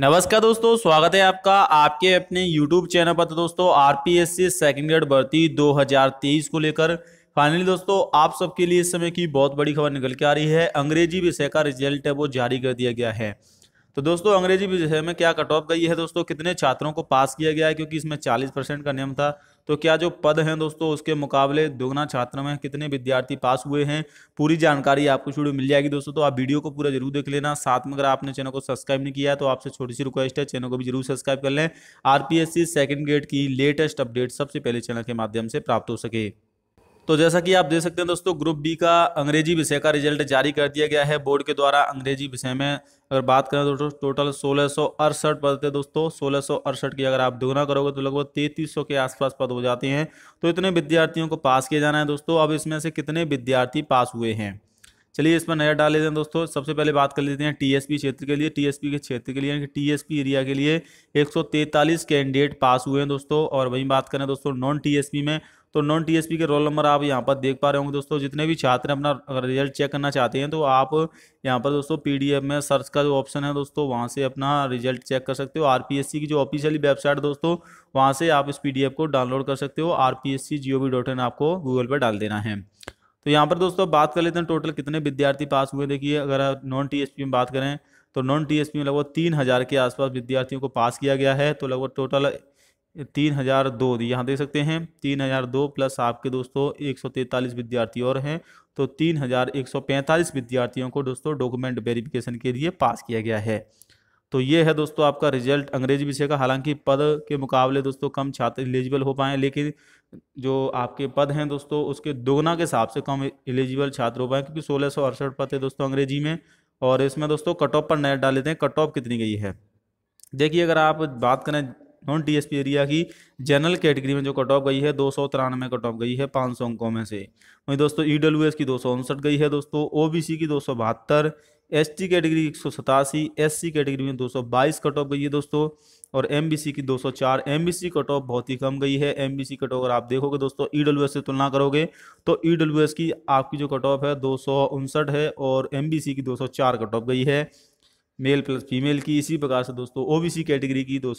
नमस्कार दोस्तों स्वागत है आपका आपके अपने YouTube चैनल पर तो दोस्तों R P S C second grade भर्ती तेईस को लेकर फाइनली दोस्तों आप सबके लिए इस समय की बहुत बड़ी खबर निकल के आ रही है अंग्रेजी विषय का रिजल्ट है वो जारी कर दिया गया है तो दोस्तों अंग्रेजी विषय में क्या कट ऑफ गई है दोस्तों कितने छात्रों को पास किया गया है क्योंकि इसमें 40 परसेंट का नियम था तो क्या जो पद हैं दोस्तों उसके मुकाबले दोगुना छात्र में कितने विद्यार्थी पास हुए हैं पूरी जानकारी आपको शुरू मिल जाएगी दोस्तों तो आप वीडियो को पूरा जरूर देख लेना साथ में अगर आपने चैनल को सब्सक्राइब नहीं किया तो आपसे छोटी सी रिक्वेस्ट है चैनल को भी जरूर सब्सक्राइब कर लें आरपीएससी सेकेंड ग्रेड की लेटेस्ट अपडेट सबसे पहले चैनल के माध्यम से प्राप्त हो सके तो जैसा कि आप देख सकते हैं दोस्तों ग्रुप बी का अंग्रेजी विषय का रिजल्ट जारी कर दिया गया है बोर्ड के द्वारा अंग्रेजी विषय में अगर बात करें तो टोटल सोलह सौ अड़सठ पद थे दोस्तों सोलह सौ अड़सठ की अगर आप दोगुना करोगे तो लगभग तैंतीस सौ के आसपास पद हो जाते हैं तो इतने विद्यार्थियों को पास किया जाना है दोस्तों अब इसमें से कितने विद्यार्थी पास हुए हैं चलिए इस पर नज़र डाल लेते हैं दोस्तों सबसे पहले बात कर लेते हैं टीएसपी क्षेत्र के लिए टीएसपी के क्षेत्र के लिए यानी कि टीएसपी एरिया के लिए 143 कैंडिडेट पास हुए हैं दोस्तों और वहीं बात करें दोस्तों नॉन टीएसपी में तो नॉन टीएसपी के रोल नंबर आप यहाँ पर देख पा रहे होंगे दोस्तों जितने भी छात्र अपना रिजल्ट चेक करना चाहते हैं तो आप यहाँ पर दोस्तों पीडीएफ में सर्च का जो ऑप्शन है दोस्तों वहाँ से अपना रिजल्ट चेक कर सकते हो आरपीएससी की जो ऑफिशियली वेबसाइट दोस्तों वहाँ से आप इस पी को डाउनलोड कर सकते हो आर आपको गूगल पर डाल देना है तो यहाँ पर दोस्तों बात कर लेते हैं टोटल कितने विद्यार्थी पास हुए देखिए अगर नॉन टी में बात करें तो नॉन टीएसपी में लगभग तीन हज़ार के आसपास विद्यार्थियों को पास किया गया है तो लगभग टोटल तीन हज़ार दो यहाँ देख सकते हैं तीन हज़ार दो प्लस आपके दोस्तों एक सौ तैंतालीस विद्यार्थी और हैं तो तीन हज़ार एक सौ पैंतालीस विद्यार्थियों को दोस्तों डॉक्यूमेंट वेरिफिकेशन के लिए पास किया गया है तो ये है दोस्तों आपका रिजल्ट अंग्रेजी विषय का हालांकि पद के मुकाबले दोस्तों कम छात्र एलिजिबल हो पाए लेकिन जो आपके पद हैं दोस्तों उसके दोगुना के हिसाब से कम एलिजिबल छात्र हो पाए क्योंकि सोलह सौ अड़सठ पद है दोस्तों अंग्रेजी में और इसमें दोस्तों कट ऑफ पर नजर डाल लेते हैं कट ऑफ कितनी गई है देखिए अगर आप बात करें नॉन टीएसपी एरिया की जनरल कैटेगरी में जो कट ऑफ गई है दो सौ तिरानवे कट ऑफ गई है पाँच सौ अंकों में से वहीं दोस्तों ई e की दो सौ उनसठ गई है दोस्तों ओ की दो सौ बहत्तर एस टी कैटेगरी एक सौ सतासी एस सी कैटेगरी में दो सौ बाईस कट ऑफ गई है दोस्तों और एम बी सी की दो सौ चार M B C cut off बहुत ही कम गई है M B C cut off अगर आप देखोगे दोस्तों ई डब्ल्यू एस से तुलना करोगे तो ई डब्ल्यू एस की आपकी जो कट ऑफ है दो सौ उनसठ है और एम बी सी की दो सौ चार कट ऑफ गई है मेल प्लस फीमेल की इसी प्रकार से दोस्तों ओबीसी कैटेगरी की दो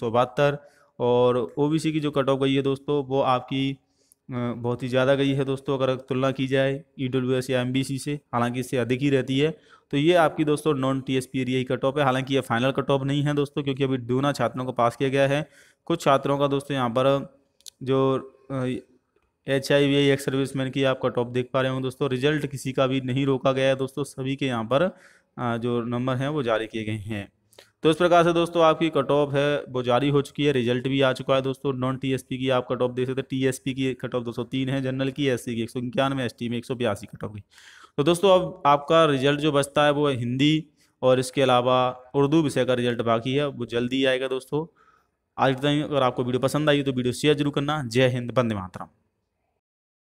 और ओबीसी की जो कट ऑफ गई है दोस्तों वो आपकी बहुत ही ज़्यादा गई है दोस्तों अगर तुलना की जाए ई डब्ल्यू एस या एम बी सी से हालांकि इससे अधिक ही रहती है तो ये आपकी दोस्तों non T S P area ही कट ऑफ है हालांकि ये फाइनल कट ऑफ नहीं है दोस्तों क्योंकि अभी दूना छात्रों को पास किया गया है कुछ छात्रों का दोस्तों यहाँ पर जो H I V I ex service man की आप कट ऑफ देख पा रहे होंगे दोस्तों रिजल्ट किसी का भी नहीं रोका गया है दोस्तों सभी के यहाँ पर जो नंबर हैं वो जारी किए गए हैं तो इस प्रकार से दोस्तों आपकी कट ऑफ है वो जारी हो चुकी है रिजल्ट भी आ चुका है दोस्तों नॉन टी की आप कट ऑफ देख सकते हैं पी की कट ऑफ दो तीन है जनरल की एस की एक सौ इक्यानवे एस में एक सौ बयासी कट ऑफ की तो दोस्तों अब आपका रिजल्ट जो बचता है वो है हिंदी और इसके अलावा उर्दू विषय का रिजल्ट बाकी है वो जल्दी आएगा दोस्तों आज तक अगर आपको वीडियो पसंद आई तो वीडियो शेयर जरूर करना जय हिंद बंदे मातरम